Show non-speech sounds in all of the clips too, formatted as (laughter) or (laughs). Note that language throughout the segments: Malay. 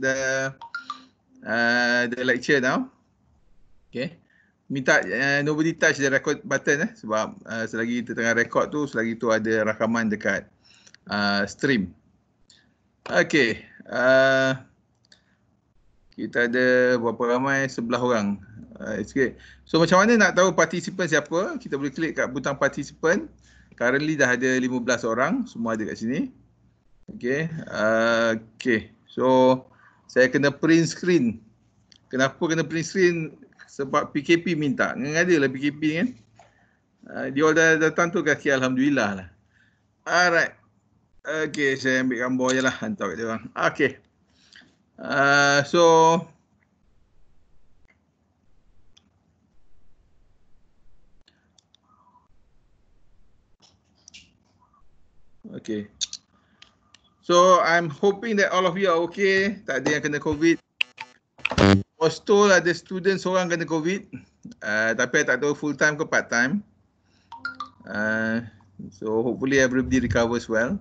the uh, the lecture now. Okay. Minta uh, nobody touch the record button eh, sebab uh, selagi kita tengah record tu, selagi tu ada rakaman dekat uh, stream. Okay. Uh, kita ada berapa ramai? Sebelah orang. Uh, okay. So macam mana nak tahu participant siapa? Kita boleh klik kat butang participant. Currently dah ada 15 orang. Semua ada kat sini. Okay. Uh, okay. So, uh, saya kena print screen. Kenapa kena print screen? Sebab PKP minta. Ngada lah PKP kan. Ah, dia uh, dah datang tu kaki Alhamdulillah lah. Alright. Okay, saya ambil gambar je lah. Hantar kat dia orang. Okay. Uh, so, Okay. So I'm hoping that all of you are okay. Tak ada yang kena COVID. Was told ada student seorang kena COVID. Uh, tapi I tak tahu full time ke part time. Uh, so hopefully everybody recovers well.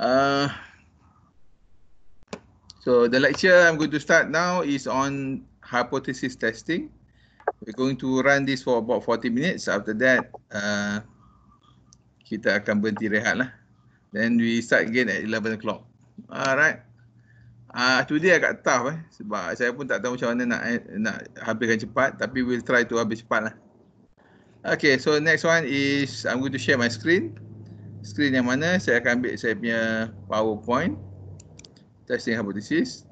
Uh, so the lecture I'm going to start now is on hypothesis testing. We're going to run this for about 40 minutes. After that, uh, kita akan berhenti rehat lah. Then we start again at 11 o'clock. Alright. Ah, uh, today agak tough eh. Sebab saya pun tak tahu macam mana nak eh, nak habiskan cepat. Tapi we'll try to habis cepat lah. Okay, so next one is I'm going to share my screen. Screen yang mana saya akan ambil saya punya PowerPoint. Testing hypothesis.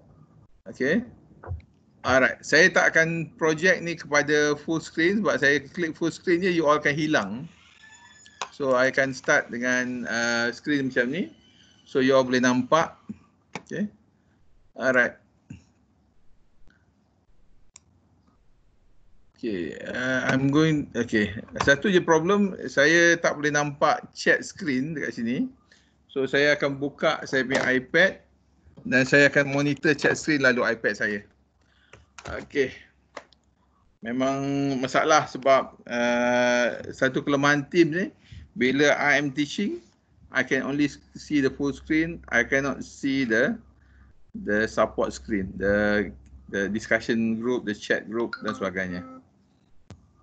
Okay. Alright, saya tak akan project ni kepada full screen sebab saya klik full screen je you all akan hilang. So I can start dengan uh, screen macam ni. So you all boleh nampak. Okay. Alright. Okay, uh, I'm going, okay. Satu je problem, saya tak boleh nampak chat screen dekat sini. So saya akan buka saya punya iPad dan saya akan monitor chat screen lalu iPad saya. Okay. Memang masalah sebab uh, satu kelemahan tim ni, bila I am teaching, I can only see the full screen. I cannot see the the support screen, the the discussion group, the chat group dan sebagainya.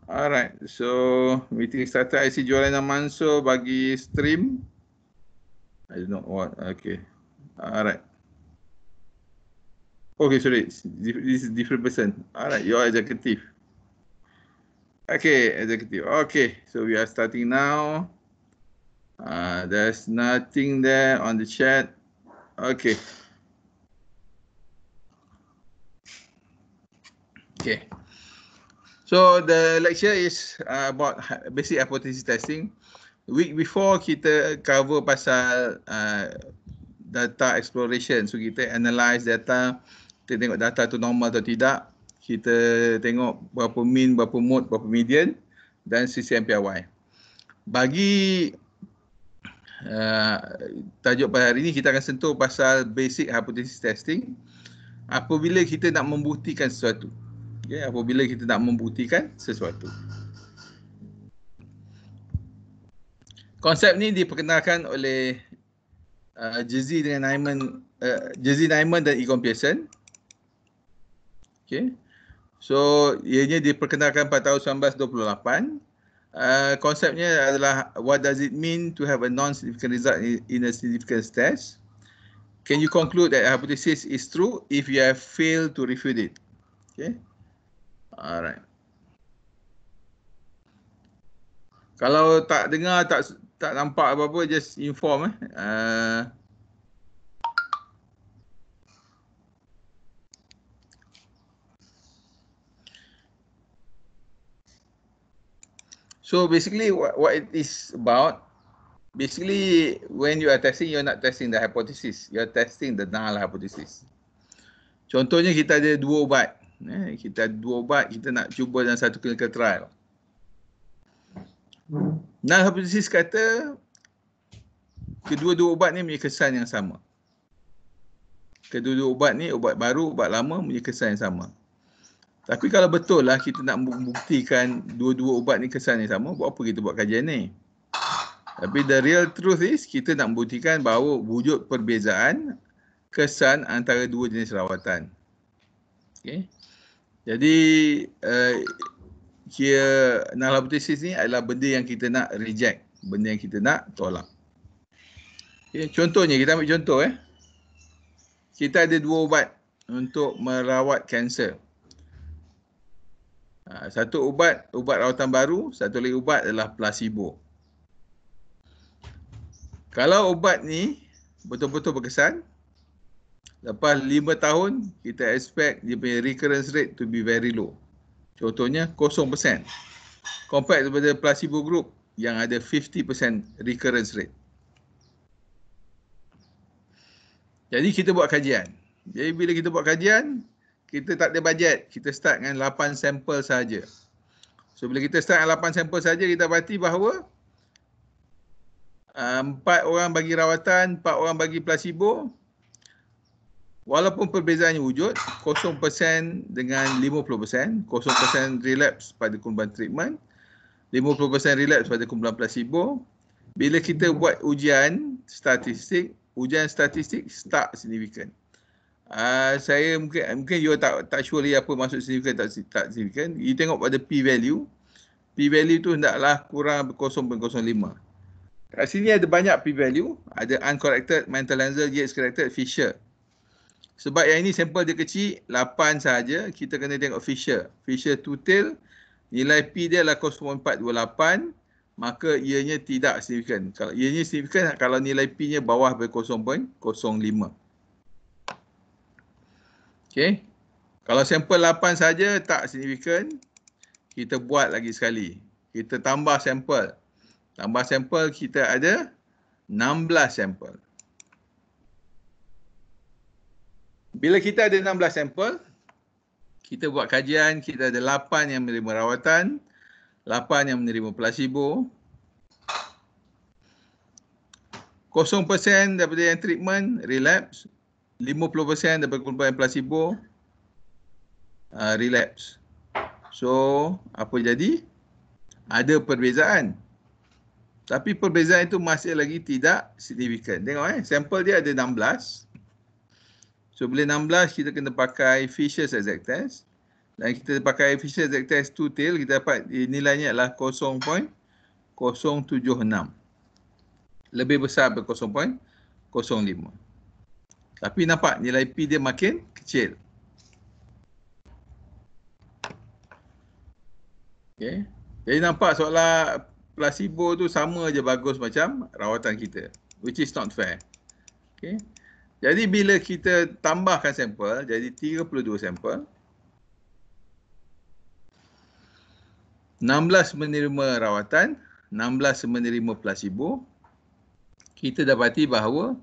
Alright, so meeting started. I see Joanna manso bagi stream. I don't know what. Okay. Alright. Okay, sorry. This is different person. Alright, you are executive. Okay, executive. Okay, so we are starting now. Uh, there's nothing there on the chat. Okay. Okay. So the lecture is about basic hypothesis testing. Week before kita cover pasal uh, data exploration. So kita analyse data, kita tengok data tu normal atau tidak. Kita tengok berapa mean, berapa mode, berapa median dan CCMPRY. Bagi Eh, tajuk pada hari ini kita akan sentuh pasal basic hypothesis testing apabila kita nak membuktikan sesuatu. Okay, apabila kita nak membuktikan sesuatu. Konsep ni diperkenalkan oleh uh, eh, Jerzy dengan Naiman uh, eh, Jerzy Naiman dan Egon Pearson. Okay. So, ianya diperkenalkan pada tahun 1928 Uh, konsepnya adalah what does it mean to have a non-significant result in a significant test? Can you conclude that a hypothesis is true if you have failed to refute it? Okay. Alright. Kalau tak dengar, tak tak nampak apa-apa, just inform. Eh. Uh, So basically what, it is about, basically when you are testing, you're not testing the hypothesis. You're testing the null hypothesis. Contohnya kita ada dua ubat. Eh, kita ada dua ubat, kita nak cuba dalam satu clinical trial. Null hypothesis kata, kedua-dua ubat ni punya kesan yang sama. Kedua-dua ubat ni, ubat baru, ubat lama punya kesan yang sama. Tapi kalau betul lah kita nak membuktikan dua-dua ubat ni kesannya sama, buat apa kita buat kajian ni? Tapi the real truth is kita nak membuktikan bahawa wujud perbezaan kesan antara dua jenis rawatan. Okay. Jadi eh, kira uh, nalabutisis ni adalah benda yang kita nak reject. Benda yang kita nak tolak. Okay. Contohnya, kita ambil contoh eh. Kita ada dua ubat untuk merawat kanser. Ha, satu ubat ubat rawatan baru, satu lagi ubat adalah placebo. Kalau ubat ni betul-betul berkesan, lepas lima tahun kita expect dia punya recurrence rate to be very low. Contohnya 0%. Compact daripada placebo group yang ada 50% recurrence rate. Jadi kita buat kajian. Jadi bila kita buat kajian, kita tak ada bajet. Kita start dengan 8 sampel saja. So bila kita start dengan 8 sampel saja kita berarti bahawa ah, empat uh, orang bagi rawatan, empat orang bagi placebo. Walaupun perbezaannya wujud 0% dengan 50%, 0% relapse pada kumpulan treatment, 50% relapse pada kumpulan placebo. Bila kita buat ujian statistik, ujian statistik tak signifikan. Ah, saya mungkin mungkin you tak tak sure lagi apa maksud signifikan tak tak signifikan. You tengok pada p value. P value tu hendaklah kurang 0.05. Kat sini ada banyak p value, ada uncorrected mental lenser, Yates corrected Fisher. Sebab yang ini sampel dia kecil, 8 saja, kita kena tengok Fisher. Fisher two tail, nilai P dia adalah 0.428, maka ianya tidak signifikan. Kalau ianya signifikan kalau nilai P nya bawah ber 0.05. Okay. Kalau sampel 8 saja tak signifikan, kita buat lagi sekali. Kita tambah sampel. Tambah sampel kita ada 16 sampel. Bila kita ada 16 sampel, kita buat kajian, kita ada 8 yang menerima rawatan, 8 yang menerima placebo. 0% daripada yang treatment relapse, 50% daripada kumpulan placebo uh, relapse. So, apa jadi? Ada perbezaan. Tapi perbezaan itu masih lagi tidak signifikan. Tengok eh, sampel dia ada 16. So, boleh 16 kita kena pakai Fisher's exact test. Dan kita pakai Fisher's exact test two tail, kita dapat eh, nilainya adalah 0.076. Lebih besar daripada 0.05. Tapi nampak nilai P dia makin kecil. Okay. Jadi nampak seolah placebo tu sama je bagus macam rawatan kita. Which is not fair. Okay. Jadi bila kita tambahkan sampel, jadi 32 sampel. 16 menerima rawatan, 16 menerima placebo. Kita dapati bahawa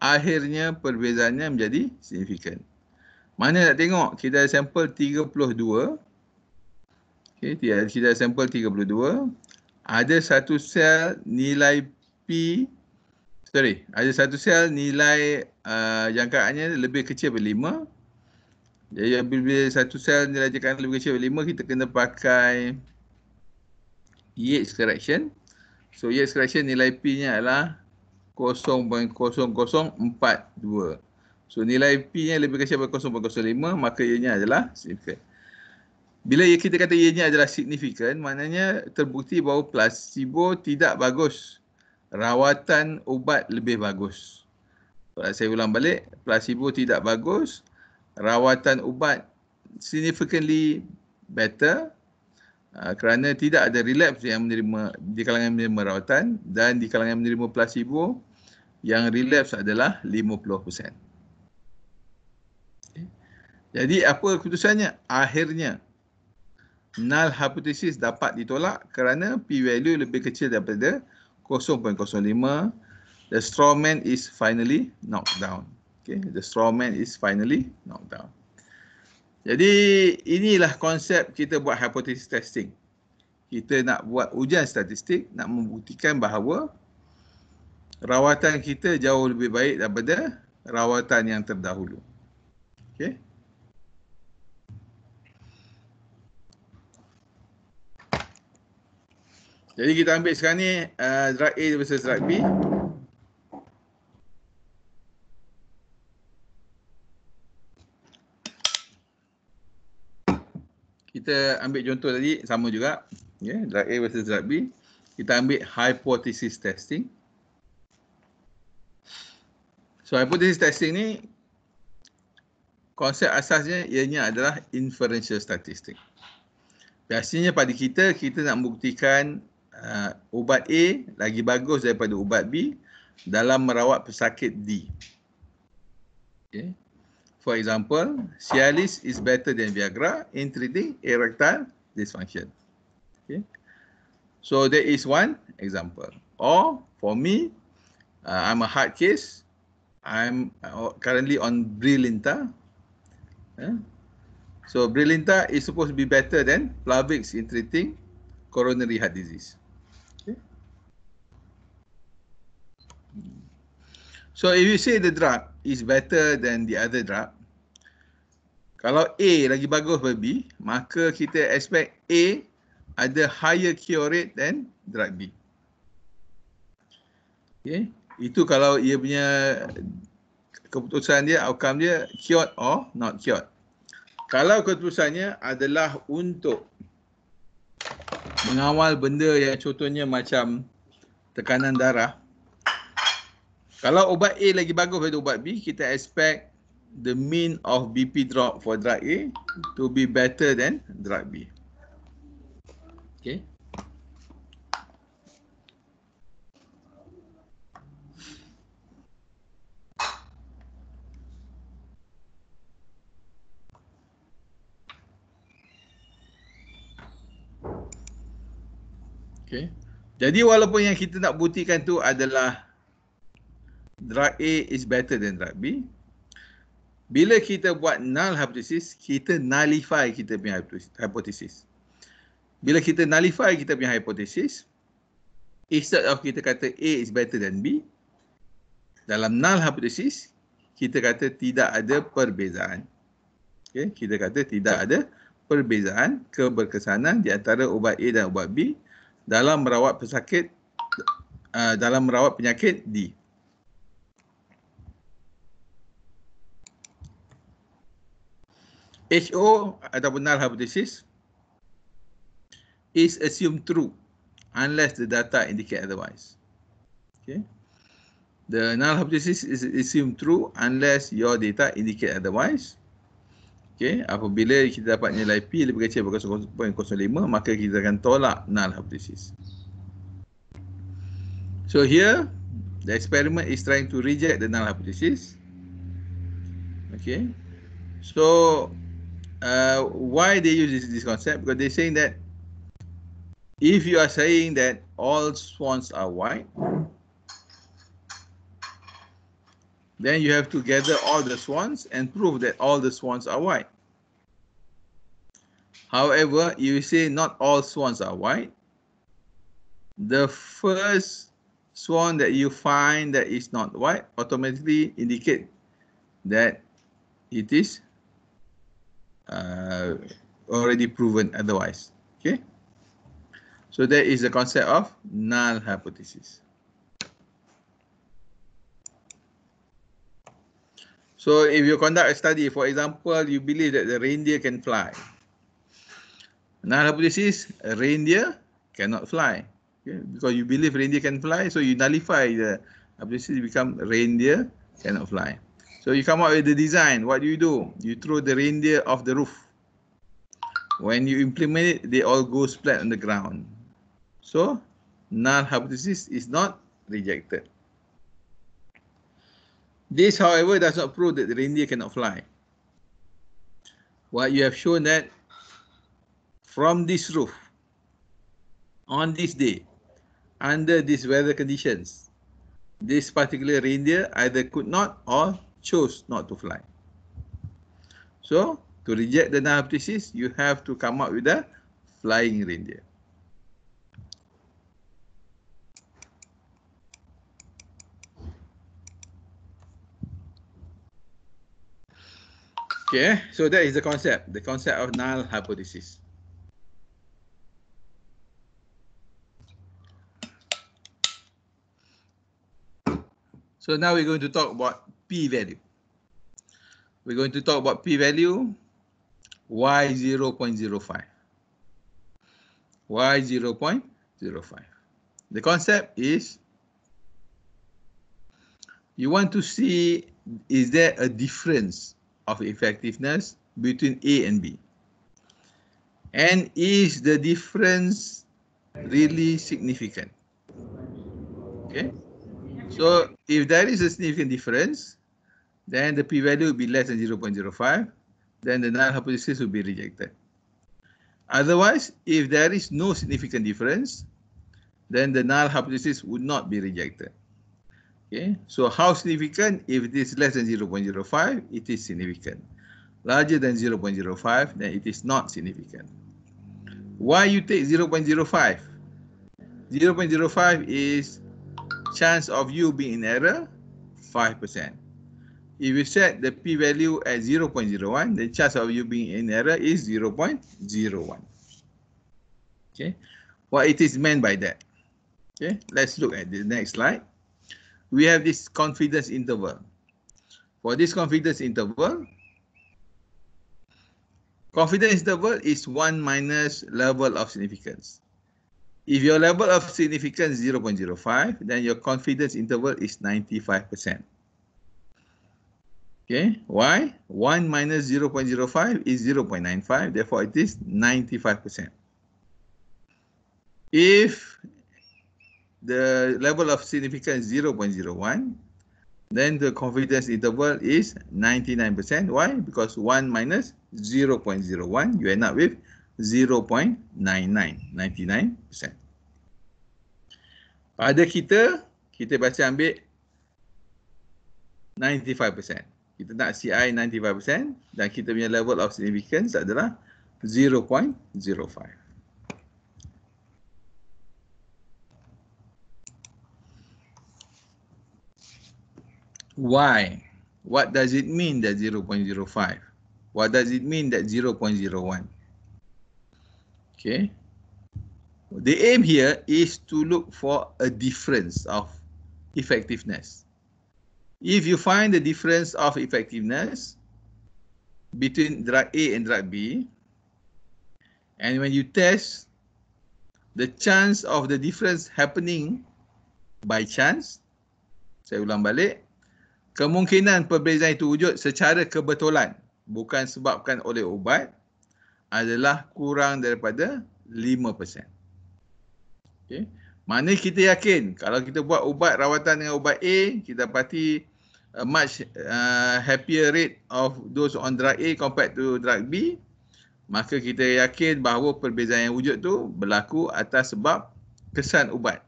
akhirnya perbezaannya menjadi signifikan. Mana nak tengok? Kita ada sampel 32. Okay, kita ada sampel 32. Ada satu sel nilai P. Sorry. Ada satu sel nilai uh, jangkaannya lebih kecil berlima. Jadi bila satu sel nilai jangkaan lebih kecil berlima, kita kena pakai Yates correction. So Yates correction nilai P-nya adalah 0.0042. So nilai P nya lebih kecil daripada 0.05 maka ianya adalah signifikan. Bila kita kata ianya adalah signifikan maknanya terbukti bahawa placebo tidak bagus. Rawatan ubat lebih bagus. Saya ulang balik, placebo tidak bagus. Rawatan ubat significantly better uh, kerana tidak ada relapse yang menerima di kalangan menerima rawatan dan di kalangan menerima placebo yang relapse adalah 50%. Okay. Jadi apa keputusannya? Akhirnya null hypothesis dapat ditolak kerana p-value lebih kecil daripada 0.05. The straw man is finally knocked down. Okay. The straw man is finally knocked down. Jadi inilah konsep kita buat hypothesis testing. Kita nak buat ujian statistik nak membuktikan bahawa rawatan kita jauh lebih baik daripada rawatan yang terdahulu. Okey. Jadi kita ambil sekarang ni uh, drug A versus drug B. Kita ambil contoh tadi sama juga. Okay, drug A versus drug B. Kita ambil hypothesis testing. So hypothesis testing ni konsep asasnya ianya adalah inferential statistik Biasanya pada kita kita nak buktikan uh, ubat A lagi bagus daripada ubat B dalam merawat pesakit D. Okay. For example, Cialis is better than Viagra in treating erectile dysfunction. Okay. So there is one example. Or for me, uh, I'm a hard case I'm uh, currently on Brilinta. Eh? So Brilinta is supposed to be better than Plavix in treating coronary heart disease. So if you say the drug is better than the other drug, kalau A lagi bagus bagi B, maka kita expect A ada higher cure rate than drug B. Okay. Itu kalau ia punya keputusan dia, outcome dia cured or not cured. Kalau keputusannya adalah untuk mengawal benda yang contohnya macam tekanan darah. Kalau ubat A lagi bagus daripada ubat B, kita expect the mean of BP drop for drug A to be better than drug B. Okay. Okay. Jadi walaupun yang kita nak buktikan tu adalah drug A is better than drug B. Bila kita buat null hypothesis, kita nullify kita punya hypothesis. Bila kita nullify kita punya hypothesis, instead of kita kata A is better than B, dalam null hypothesis, kita kata tidak ada perbezaan. Okay? Kita kata tidak ada perbezaan keberkesanan di antara ubat A dan ubat B dalam merawat pesakit uh, dalam merawat penyakit D. HO ataupun null hypothesis is assumed true unless the data indicate otherwise. Okay. The null hypothesis is assumed true unless your data indicate otherwise. Okey, apabila kita dapat nilai P lebih kecil daripada 0.05, maka kita akan tolak null hypothesis. So here, the experiment is trying to reject the null hypothesis. Okay, so uh, why they use this, this concept? Because they saying that if you are saying that all swans are white, Then you have to gather all the swans and prove that all the swans are white. However, you say not all swans are white. The first swan that you find that is not white automatically indicate that it is uh, already proven otherwise. Okay. So there is the concept of null hypothesis. So if you conduct a study, for example, you believe that the reindeer can fly. Another hypothesis, a reindeer cannot fly. Okay? Because you believe reindeer can fly, so you nullify the hypothesis become reindeer cannot fly. So you come up with the design. What do you do? You throw the reindeer off the roof. When you implement it, they all go flat on the ground. So null hypothesis is not rejected. This, however, does not prove that the reindeer cannot fly. What you have shown that from this roof, on this day, under these weather conditions, this particular reindeer either could not or chose not to fly. So, to reject the null hypothesis, you have to come up with a flying reindeer. Okay, so that is the concept, the concept of null hypothesis. So now we're going to talk about p-value. We're going to talk about p-value y 0 0.05. y 0 0.05. The concept is you want to see is there a difference of effectiveness between A and B? And is the difference really significant? Okay. So if there is a significant difference, then the p-value will be less than 0.05, then the null hypothesis will be rejected. Otherwise, if there is no significant difference, then the null hypothesis would not be rejected. Okay, so how significant? If it is less than 0.05, it is significant. Larger than 0.05, then it is not significant. Why you take 0.05? 0.05 is chance of you being in error, 5%. If you set the p-value at 0.01, the chance of you being in error is 0.01. Okay, what it is meant by that? Okay, let's look at the next slide we have this confidence interval. For this confidence interval, confidence interval is 1 minus level of significance. If your level of significance is 0.05, then your confidence interval is 95%. Okay, why? 1 minus 0.05 is 0.95, therefore it is 95%. If the level of significance 0.01 then the confidence interval is 99% why because 1 minus 0.01 you end up with 0.99 99% pada kita kita pasti ambil 95% kita nak CI 95% dan kita punya level of significance adalah 0.05 why? What does it mean that 0.05? What does it mean that 0.01? Okay. The aim here is to look for a difference of effectiveness. If you find the difference of effectiveness between drug A and drug B, and when you test the chance of the difference happening by chance, saya ulang balik, kemungkinan perbezaan itu wujud secara kebetulan bukan sebabkan oleh ubat adalah kurang daripada 5%. Okey. Mana kita yakin kalau kita buat ubat rawatan dengan ubat A kita dapati a uh, much uh, happier rate of those on drug A compared to drug B maka kita yakin bahawa perbezaan yang wujud tu berlaku atas sebab kesan ubat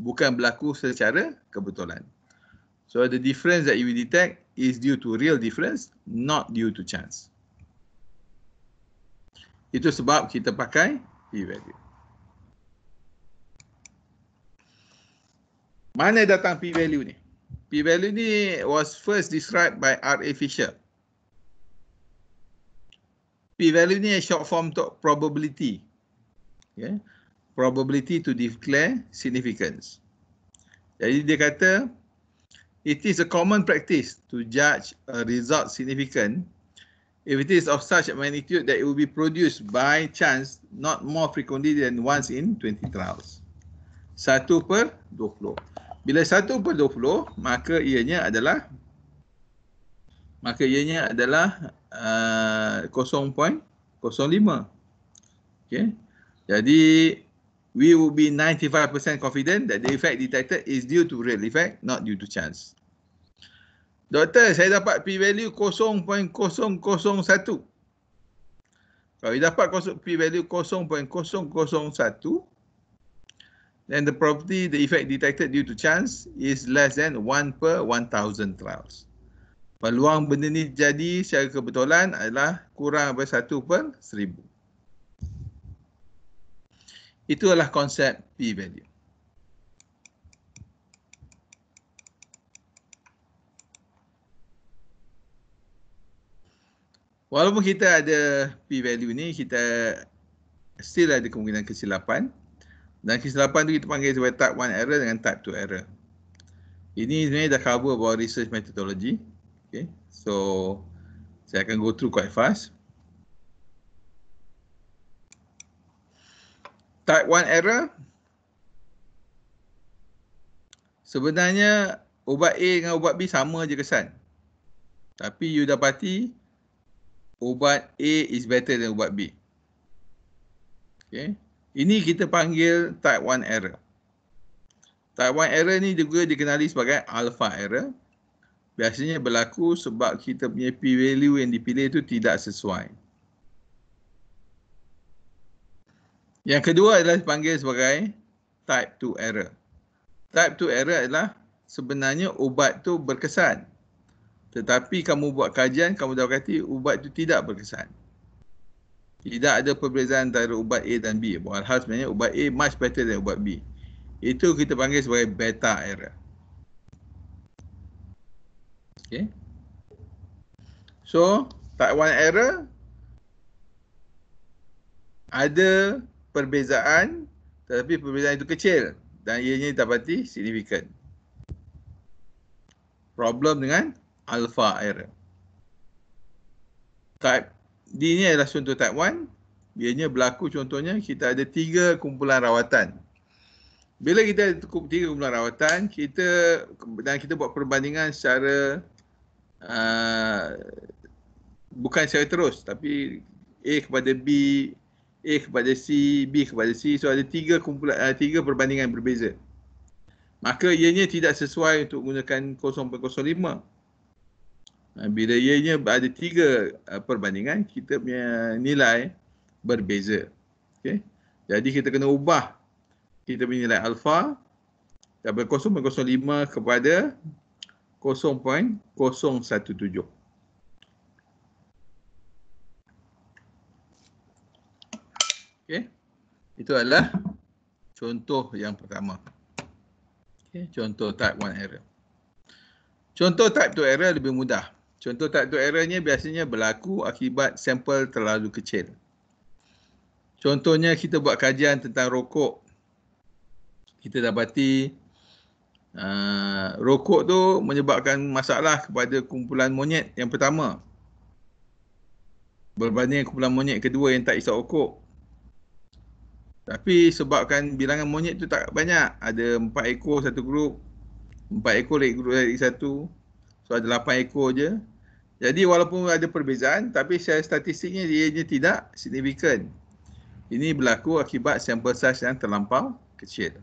bukan berlaku secara kebetulan. So the difference that you detect is due to real difference, not due to chance. Itu sebab kita pakai p-value. Mana datang p-value ni? P-value ni was first described by R.A. Fisher. P-value ni a short form untuk probability. Okay. Ya. Probability to declare significance. Jadi dia kata It is a common practice to judge a result significant if it is of such a magnitude that it will be produced by chance not more frequently than once in 20 trials. 1 per 20. Bila 1 per 20, maka ianya adalah maka ianya adalah uh, 0.05. Okay. Jadi we will be 95% confident that the effect detected is due to real effect, not due to chance. Doktor, saya dapat p-value 0.001. Kalau kita dapat p-value 0.0001, then the property, the effect detected due to chance is less than 1 per 1,000 trials. Peluang benda ni jadi secara kebetulan adalah kurang daripada 1 per 1,000. Itu adalah konsep p-value. Walaupun kita ada p-value ni, kita still ada kemungkinan kesilapan. Dan kesilapan tu kita panggil sebagai type 1 error dengan type 2 error. Ini sebenarnya dah cover about research methodology. Okay. So, saya akan go through quite fast. type 1 error. Sebenarnya ubat A dengan ubat B sama je kesan. Tapi you dapati ubat A is better than ubat B. Okay. Ini kita panggil type 1 error. Type 1 error ni juga dikenali sebagai alpha error. Biasanya berlaku sebab kita punya p-value yang dipilih itu tidak sesuai. Yang kedua adalah dipanggil sebagai type 2 error. Type 2 error adalah sebenarnya ubat tu berkesan. Tetapi kamu buat kajian, kamu dah kata ubat tu tidak berkesan. Tidak ada perbezaan antara ubat A dan B. Walhal sebenarnya ubat A much better than ubat B. Itu kita panggil sebagai beta error. Okay. So, type 1 error ada perbezaan tetapi perbezaan itu kecil dan ianya didapati signifikan. Problem dengan alpha error. Type D ni adalah contoh type 1. Ianya berlaku contohnya kita ada tiga kumpulan rawatan. Bila kita ada tiga kumpulan rawatan, kita dan kita buat perbandingan secara uh, bukan secara terus tapi A kepada B, A kepada C, B kepada C. So ada tiga kumpulan, uh, eh, tiga perbandingan berbeza. Maka ianya tidak sesuai untuk gunakan 0.05. Eh, bila ianya ada tiga eh, perbandingan, kita punya nilai berbeza. Okay. Jadi kita kena ubah kita punya nilai alfa daripada 0.05 kepada 0.017. Okey. Itu adalah contoh yang pertama. Okey, contoh type 1 error. Contoh type 2 error lebih mudah. Contoh type 2 errornya biasanya berlaku akibat sampel terlalu kecil. Contohnya kita buat kajian tentang rokok. Kita dapati uh, rokok tu menyebabkan masalah kepada kumpulan monyet yang pertama. Berbanding kumpulan monyet kedua yang tak isap rokok. Tapi sebabkan bilangan monyet tu tak banyak, ada empat ekor satu grup, empat ekor lagi grup lagi satu. So ada lapan ekor je. Jadi walaupun ada perbezaan, tapi secara statistiknya ianya tidak signifikan. Ini berlaku akibat sample size yang terlampau kecil.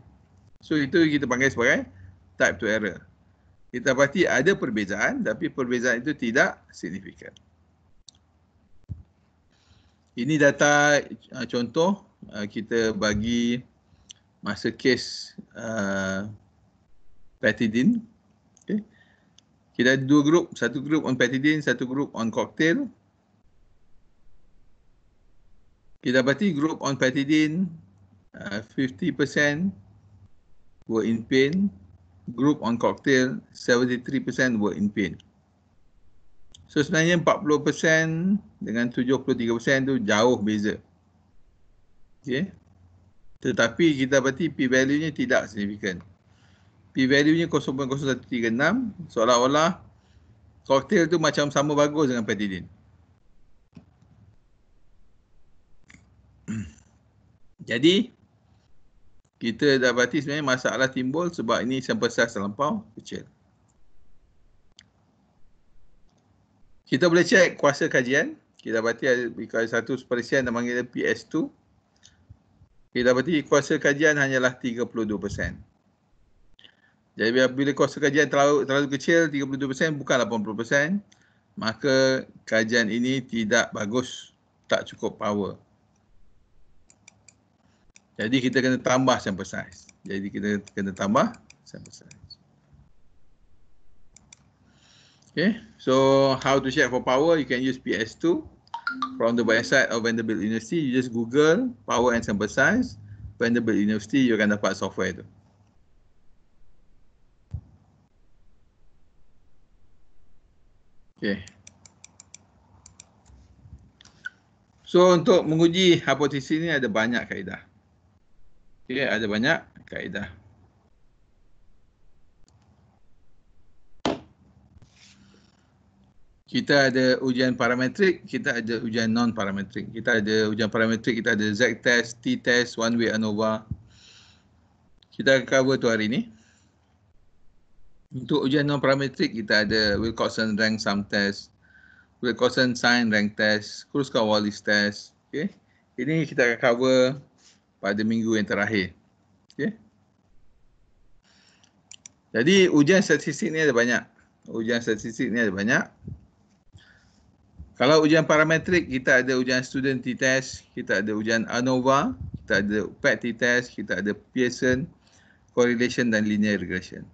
So itu kita panggil sebagai type to error. Kita pasti ada perbezaan tapi perbezaan itu tidak signifikan. Ini data uh, contoh Uh, kita bagi masa kes uh, petidin. Okay. Kita ada dua grup, satu grup on petidin, satu grup on cocktail. Kita dapati grup on petidin uh, 50% were in pain, grup on cocktail 73% were in pain. So sebenarnya 40% dengan 73% tu jauh beza. Okay. Tetapi kita berarti p-value nya tidak signifikan. P-value nya 0.0136 seolah-olah koktel tu macam sama bagus dengan petidin. (clears throat) Jadi kita dapati sebenarnya masalah timbul sebab ini sampel size terlampau kecil. Kita boleh cek kuasa kajian. Kita dapati ada satu supersian yang panggil PS2. Okey, dapati kuasa kajian hanyalah 32%. Jadi bila kuasa kajian terlalu, terlalu kecil, 32% bukan 80%, maka kajian ini tidak bagus, tak cukup power. Jadi kita kena tambah sample size. Jadi kita kena tambah sample size. Okay, so how to check for power, you can use PS2 from the website of Vanderbilt University, you just Google Power and Sample Size. Vanderbilt University, you akan dapat software itu. Okay. So untuk menguji hipotesis ini ada banyak kaedah. Okay, ada banyak kaedah. kita ada ujian parametrik, kita ada ujian non-parametrik. Kita ada ujian parametrik, kita ada Z-test, T-test, one-way ANOVA. Kita akan cover tu hari ni. Untuk ujian non-parametrik, kita ada Wilcoxon rank sum test, Wilcoxon sign rank test, Kruskal-Wallis test. Okay. Ini kita akan cover pada minggu yang terakhir. Okay. Jadi ujian statistik ni ada banyak. Ujian statistik ni ada banyak. Kalau ujian parametrik, kita ada ujian student t-test, kita ada ujian ANOVA, kita ada PET t-test, kita ada Pearson, correlation dan linear regression.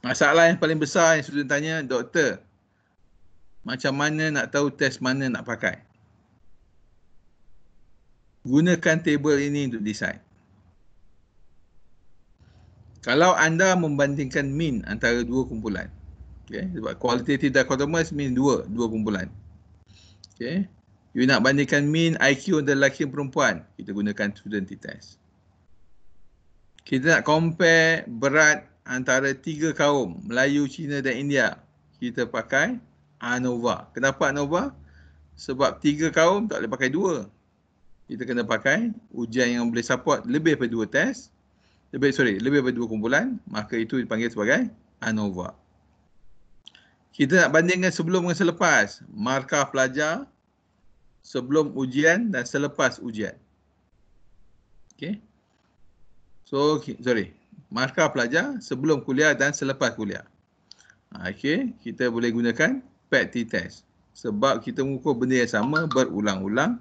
Masalah yang paling besar yang student tanya, doktor, macam mana nak tahu test mana nak pakai? Gunakan table ini untuk decide. Kalau anda membandingkan mean antara dua kumpulan, Okay. Sebab qualitative dichotomous means dua, dua kumpulan. Okay. You nak bandingkan mean IQ untuk lelaki perempuan, kita gunakan student test. Kita nak compare berat antara tiga kaum, Melayu, Cina dan India. Kita pakai ANOVA. Kenapa ANOVA? Sebab tiga kaum tak boleh pakai dua. Kita kena pakai ujian yang boleh support lebih daripada dua test. Lebih, sorry, lebih daripada dua kumpulan. Maka itu dipanggil sebagai ANOVA kita nak bandingkan sebelum dengan selepas markah pelajar sebelum ujian dan selepas ujian. Okay. So, sorry. Markah pelajar sebelum kuliah dan selepas kuliah. Ha, okay. Kita boleh gunakan PET T-test. Sebab kita mengukur benda yang sama berulang-ulang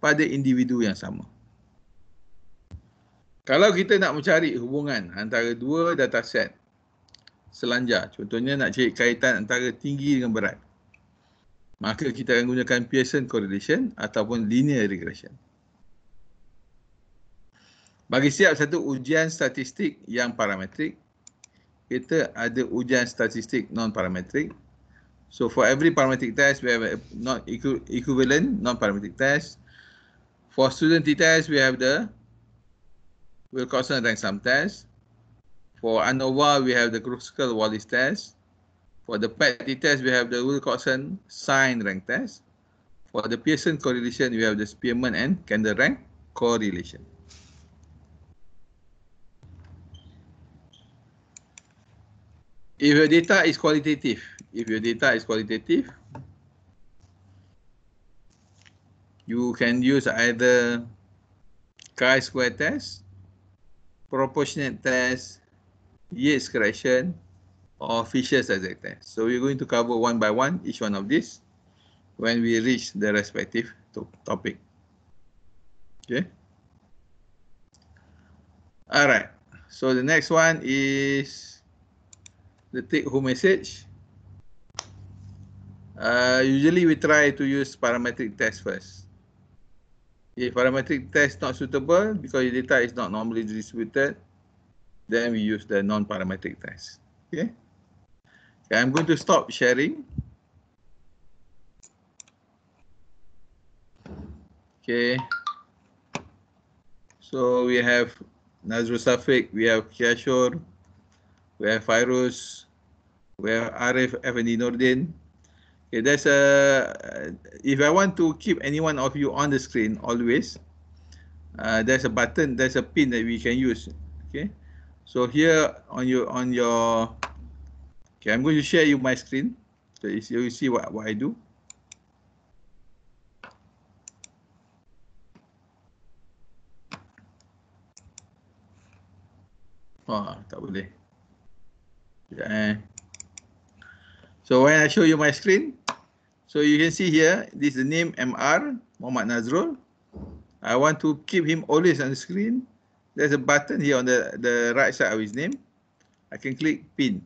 pada individu yang sama. Kalau kita nak mencari hubungan antara dua data set selanjar. Contohnya nak cari kaitan antara tinggi dengan berat. Maka kita akan gunakan Pearson correlation ataupun linear regression. Bagi setiap satu ujian statistik yang parametrik, kita ada ujian statistik non-parametrik. So for every parametric test, we have a not equivalent non-parametric test. For student t-test, we have the Wilcoxon rank sum test. For ANOVA, we have the Kruskal Wallis test. For the PET test, we have the Wilcoxon sign rank test. For the Pearson correlation, we have the Spearman and Kendall rank correlation. If your data is qualitative, if your data is qualitative, you can use either chi-square test, proportionate test, yeast correction or fishes exactly. Eh. So we're going to cover one by one each one of these when we reach the respective to topic. Okay. All right. So the next one is the take-home message. Uh, usually we try to use parametric test first. If parametric test not suitable because the data is not normally distributed, Then we use the non-parametric test. Okay? okay. I'm going to stop sharing. Okay. So we have Nazrul Safiq, we have Kiashor, we have Fairuz, we have Arif Effendi Nordin. Okay, there's a, if I want to keep any one of you on the screen always, uh, there's a button, there's a pin that we can use. Okay. So here on your on your okay, I'm going to share you my screen. So you see, you see what, what I do. Ah, eh. So when I show you my screen, so you can see here, this is the name MR, Muhammad Nazrul. I want to keep him always on the screen. there's a button here on the, the right side of his name. I can click pin.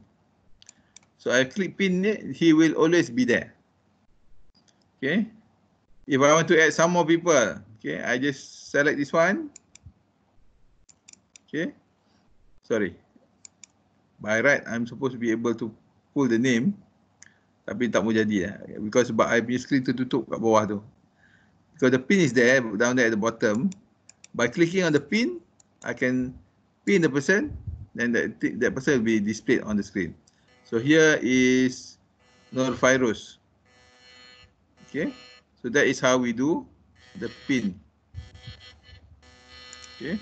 So I click pin it, he will always be there. Okay. If I want to add some more people, okay, I just select this one. Okay. Sorry. By right, I'm supposed to be able to pull the name. Tapi tak mau jadi lah. Because sebab I punya screen tertutup kat bawah tu. Because the pin is there, down there at the bottom. By clicking on the pin, I can pin the person, then that that person will be displayed on the screen. So here is Nur Fairos. Okay, so that is how we do the pin. Okay,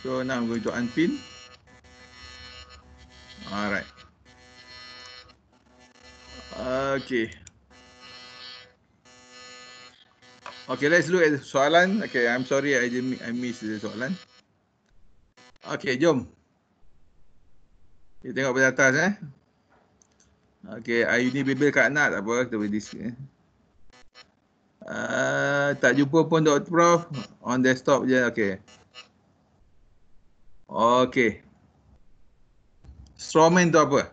so now I'm going to unpin. Alright. Okay. Okay, let's look at the soalan. Okay, I'm sorry I didn't I missed the soalan. Okey, jom. Kita tengok pada atas eh. Okey, hari ni bibir kat nak tak apa, kita boleh disk eh. Uh, tak jumpa pun Dr. Prof. On desktop je, okey. Okey. Stromen tu apa?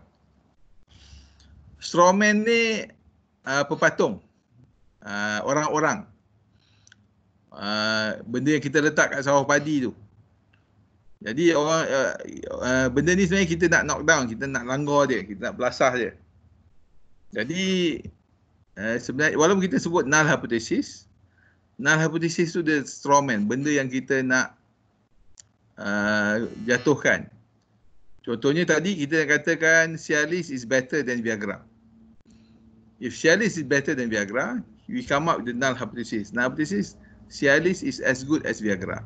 Stromen ni uh, pepatung. Ah, orang-orang. Uh, benda yang kita letak kat sawah padi tu. Jadi orang uh, uh, benda ni sebenarnya kita nak knock down, kita nak langgar dia, kita nak belasah dia. Jadi uh, sebenarnya walaupun kita sebut null hypothesis, null hypothesis tu dia straw man, benda yang kita nak uh, jatuhkan. Contohnya tadi kita katakan Cialis is better than Viagra. If Cialis is better than Viagra, we come up with the null hypothesis. Null hypothesis, Cialis is as good as Viagra.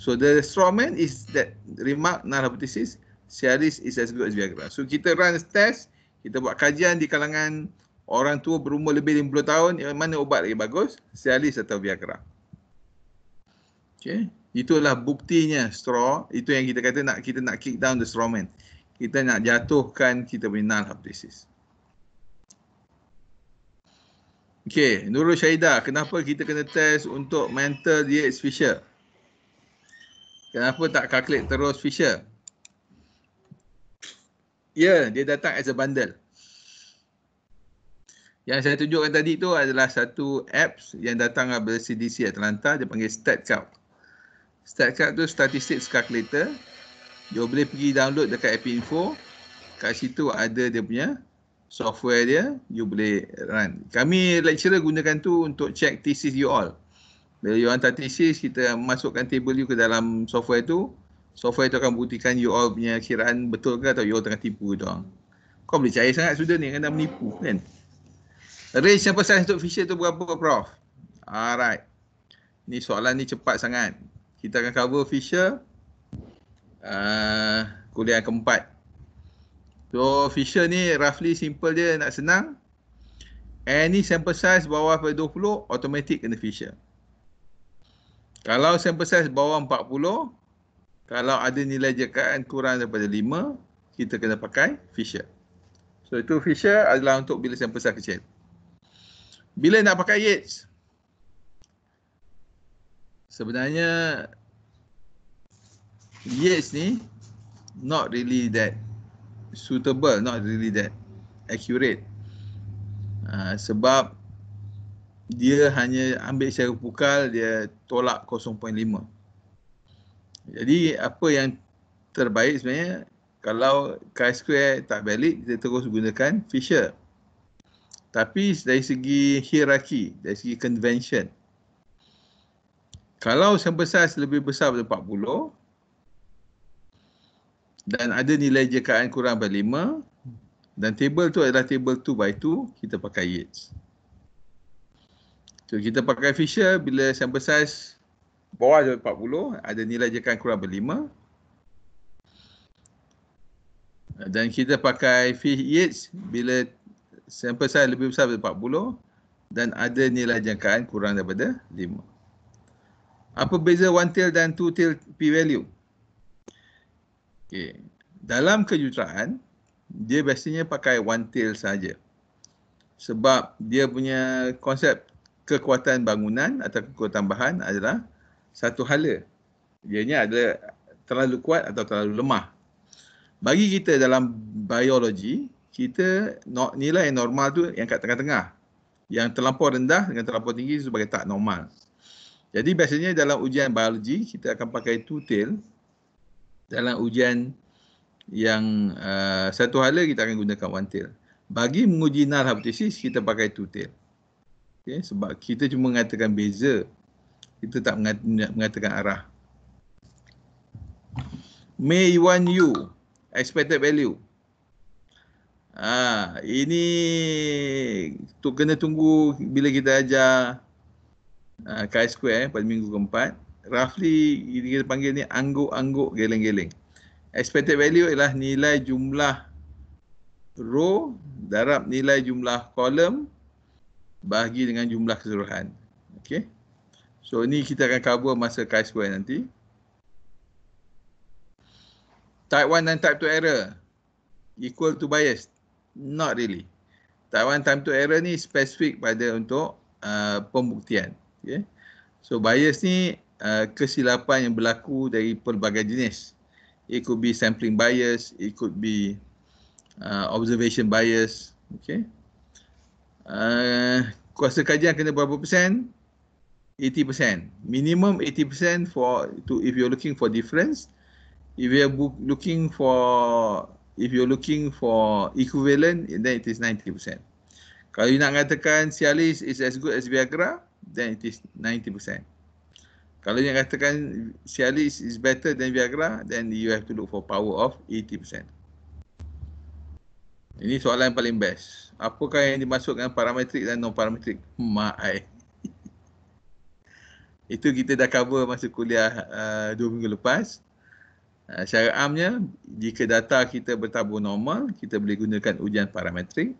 So the straw man is that remark, not hypothesis, series is as good as Viagra. So kita run test, kita buat kajian di kalangan orang tua berumur lebih 50 tahun, yang mana ubat lagi bagus, Cialis atau Viagra. Okay, itulah buktinya straw, itu yang kita kata nak kita nak kick down the straw man. Kita nak jatuhkan kita punya null hypothesis. Okay, Nurul Syahidah, kenapa kita kena test untuk mental DX Fisher? Kenapa tak calculate terus Fisher? Ya, yeah, dia datang as a bundle. Yang saya tunjukkan tadi tu adalah satu apps yang datang dari CDC Atlanta. Dia panggil StatCalc. StatCalc tu Statistics Calculator. Dia boleh pergi download dekat App Info. Kat situ ada dia punya software dia. You boleh run. Kami lecturer gunakan tu untuk check thesis you all. Bila you hantar thesis, kita masukkan table you ke dalam software tu. Software tu akan buktikan you all punya kiraan betul ke atau you all tengah tipu tu. Kau boleh cair sangat sudah ni kan dah menipu kan. Range sample size untuk Fisher tu berapa Prof? Alright. Ni soalan ni cepat sangat. Kita akan cover Fisher. Uh, kuliah yang keempat. So Fisher ni roughly simple dia nak senang. Any sample size bawah 20 automatic kena Fisher. Kalau sample size bawah 40, kalau ada nilai jekaan kurang daripada 5, kita kena pakai Fisher. So itu Fisher adalah untuk bila sample size kecil. Bila nak pakai Yates? Sebenarnya Yates ni not really that suitable, not really that accurate. Uh, sebab dia hanya ambil secara pukal dia tolak 0.5 jadi apa yang terbaik sebenarnya kalau chi square tak valid kita terus gunakan fisher tapi dari segi hierarki dari segi convention kalau sampel size lebih besar daripada 40 dan ada nilai jangkaan kurang daripada 5 dan table tu adalah table 2 by 2 kita pakai yates So kita pakai Fisher bila sample size bawah 40 ada nilai jekan kurang berlima. Dan kita pakai Fish Yates bila sample size lebih besar daripada 40 dan ada nilai jangkaan kurang daripada 5. Apa beza one tail dan two tail p-value? Okay. Dalam kejuruteraan, dia biasanya pakai one tail saja. Sebab dia punya konsep kekuatan bangunan atau kekuatan bahan adalah satu hala. Ianya ada terlalu kuat atau terlalu lemah. Bagi kita dalam biologi, kita nilai yang normal tu yang kat tengah-tengah. Yang terlampau rendah dengan terlampau tinggi sebagai tak normal. Jadi biasanya dalam ujian biologi, kita akan pakai two-tail. Dalam ujian yang uh, satu hala, kita akan gunakan one-tail. Bagi menguji null hypothesis, kita pakai two-tail. Okay, sebab kita cuma mengatakan beza. Kita tak mengatakan arah. May want you. Expected value. Ha, ini tu kena tunggu bila kita ajar chi ha, uh, square eh, pada minggu keempat roughly kita panggil ni angguk-angguk geleng-geleng expected value ialah nilai jumlah row darab nilai jumlah column bahagi dengan jumlah keseluruhan. Okay, So ini kita akan cover masa chi-square nanti. Type 1 dan type 2 error equal to bias. Not really. Type 1 time to error ni specific pada untuk uh, pembuktian. Okay. So bias ni uh, kesilapan yang berlaku dari pelbagai jenis. It could be sampling bias, it could be uh, observation bias. Okay. Eh, kuasa kajian kena berapa persen? 80%. Minimum 80% for to if you're looking for difference. If you're looking for if you're looking for equivalent then it is 90%. Kalau you nak katakan Cialis is as good as Viagra then it is 90%. Kalau yang nak katakan Cialis is better than Viagra then you have to look for power of 80%. Ini soalan yang paling best. Apakah yang dimasukkan parametrik dan non-parametrik? Ma'ai. (laughs) Itu kita dah cover masa kuliah uh, dua minggu lepas. Uh, secara amnya, jika data kita bertabur normal, kita boleh gunakan ujian parametrik.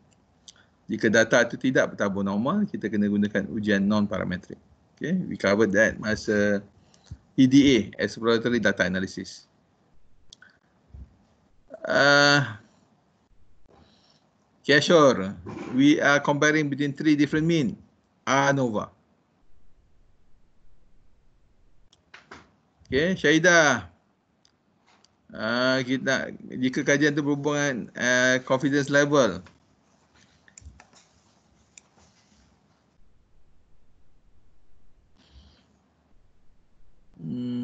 Jika data itu tidak bertabur normal, kita kena gunakan ujian non-parametrik. Okay, we covered that masa EDA, Exploratory Data Analysis. Uh, Yeah, sure. We are comparing between three different mean. ANOVA. Ah, okay, Syahida. Uh, ah, kita, jika kajian itu berhubungan uh, eh, confidence level. Hmm.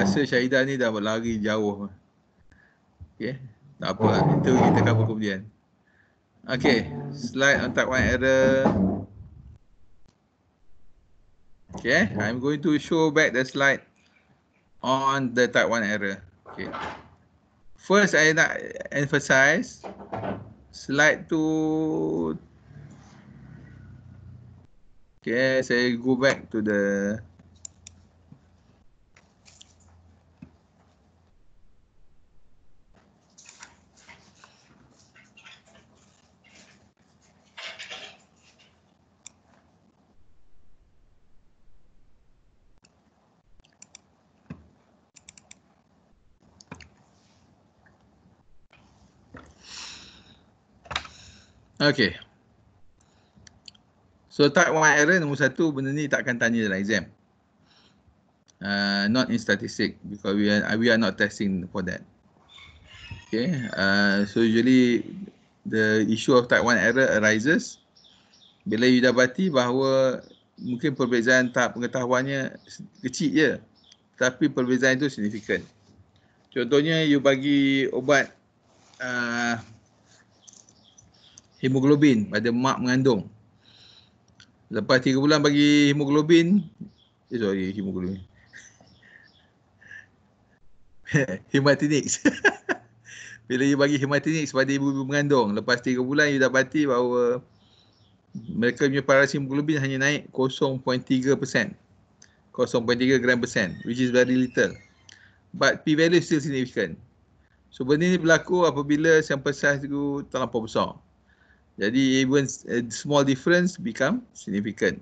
rasa oh. Syahidah ni dah lari jauh. Okay. Tak apa. Lah. Oh. Itu kita cover kemudian. Okay. Slide on type 1 error. Okay. I'm going to show back the slide on the type 1 error. Okay. First, I nak emphasize slide to Okay, saya go back to the Okay. So type 1 error nombor 1, benda ni takkan tanya dalam exam. Uh, not in statistic because we are, we are not testing for that. Okay, uh, so usually the issue of type 1 error arises bila you dapati bahawa mungkin perbezaan tahap pengetahuannya kecil je tapi perbezaan itu signifikan. Contohnya you bagi obat uh, hemoglobin pada mak mengandung. Lepas tiga bulan bagi hemoglobin, eh sorry hemoglobin. (laughs) Hematinix. (laughs) Bila you bagi hematinix pada ibu-ibu mengandung, lepas tiga bulan you dapati bahawa mereka punya paras hemoglobin hanya naik 0.3%. 0.3 gram persen, which is very little. But p-value still significant. So benda ni berlaku apabila sample size tu terlampau besar. Jadi even eh, small difference become significant.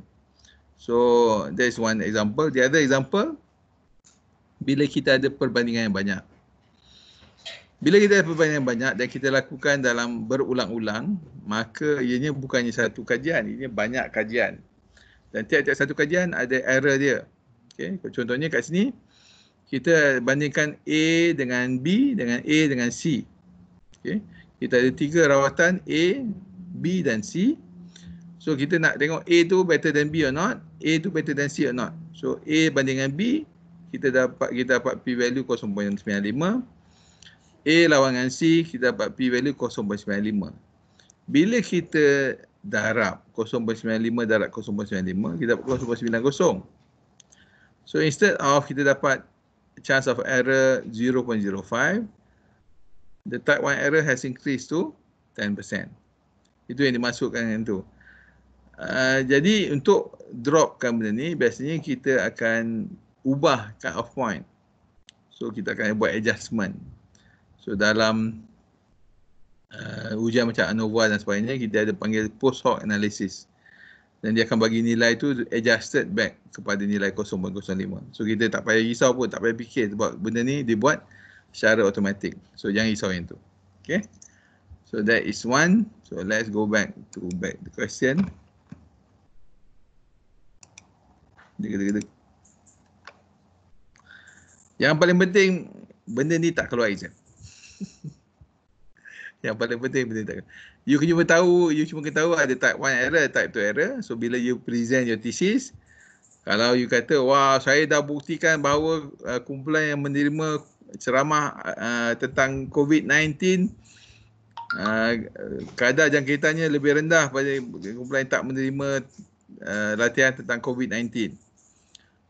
So is one example. The other example, bila kita ada perbandingan yang banyak. Bila kita ada perbandingan yang banyak dan kita lakukan dalam berulang-ulang, maka ianya bukannya satu kajian, ianya banyak kajian. Dan tiap-tiap satu kajian ada error dia. Okay. Contohnya kat sini, kita bandingkan A dengan B dengan A dengan C. Okay. Kita ada tiga rawatan A, B dan C. So kita nak tengok A tu better than B or not. A tu better than C or not. So A bandingan B kita dapat kita dapat p value 0.95. A lawan dengan C kita dapat p value 0.95. Bila kita darab 0.95 darab 0.95 kita dapat 0.90. So instead of kita dapat chance of error 0.05 the type 1 error has increased to 10%. Itu yang dimasukkan dengan tu. Uh, jadi untuk dropkan benda ni, biasanya kita akan ubah cut off point. So kita akan buat adjustment. So dalam uh, ujian macam ANOVA dan sebagainya, kita ada panggil post hoc analysis. Dan dia akan bagi nilai tu adjusted back kepada nilai 0.05. So kita tak payah risau pun, tak payah fikir sebab benda ni dibuat secara automatik. So jangan risau yang tu. Okay. So that is one. So let's go back to back the question. Yang paling penting, benda ni tak keluar exam. (laughs) Yang paling penting, benda ni tak keluar. You can cuma tahu, you cuma kena tahu ada type one error, type 2 error. So bila you present your thesis, kalau you kata, wah saya dah buktikan bahawa uh, kumpulan yang menerima ceramah uh, tentang COVID-19 Ah, kadar jangkitannya lebih rendah pada kumpulan yang tak menerima uh, latihan tentang COVID-19.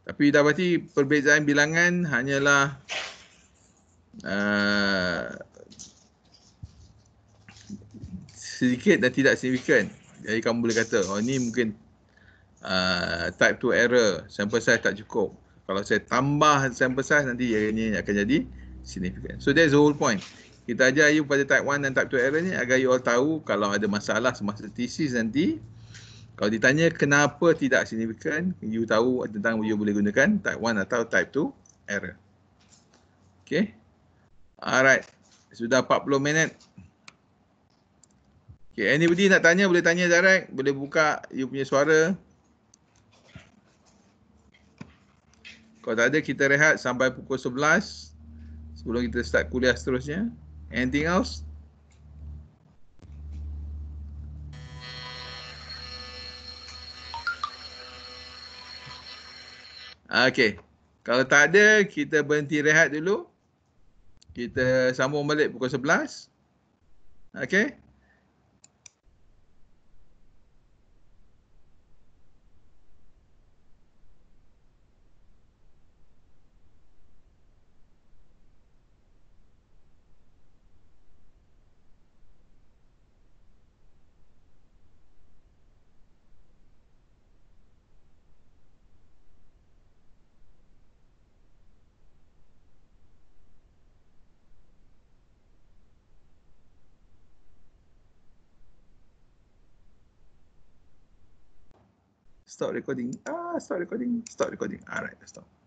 Tapi dapati perbezaan bilangan hanyalah uh, sedikit dan tidak signifikan. Jadi kamu boleh kata, oh ini mungkin uh, type 2 error, sample size tak cukup. Kalau saya tambah sample size nanti ianya akan jadi signifikan. So that's the whole point kita ajar you pada type 1 dan type 2 error ni agar you all tahu kalau ada masalah semasa thesis nanti kalau ditanya kenapa tidak signifikan, you tahu tentang you boleh gunakan type 1 atau type 2 error. Okay. Alright. Sudah 40 minit. Okay. Anybody nak tanya boleh tanya direct. Boleh buka you punya suara. Kalau tak ada kita rehat sampai pukul 11. Sebelum kita start kuliah seterusnya. Anything else? Okay. Kalau tak ada, kita berhenti rehat dulu. Kita sambung balik pukul 11. Okay. story coding. Ah, story coding, story coding. All right, stop.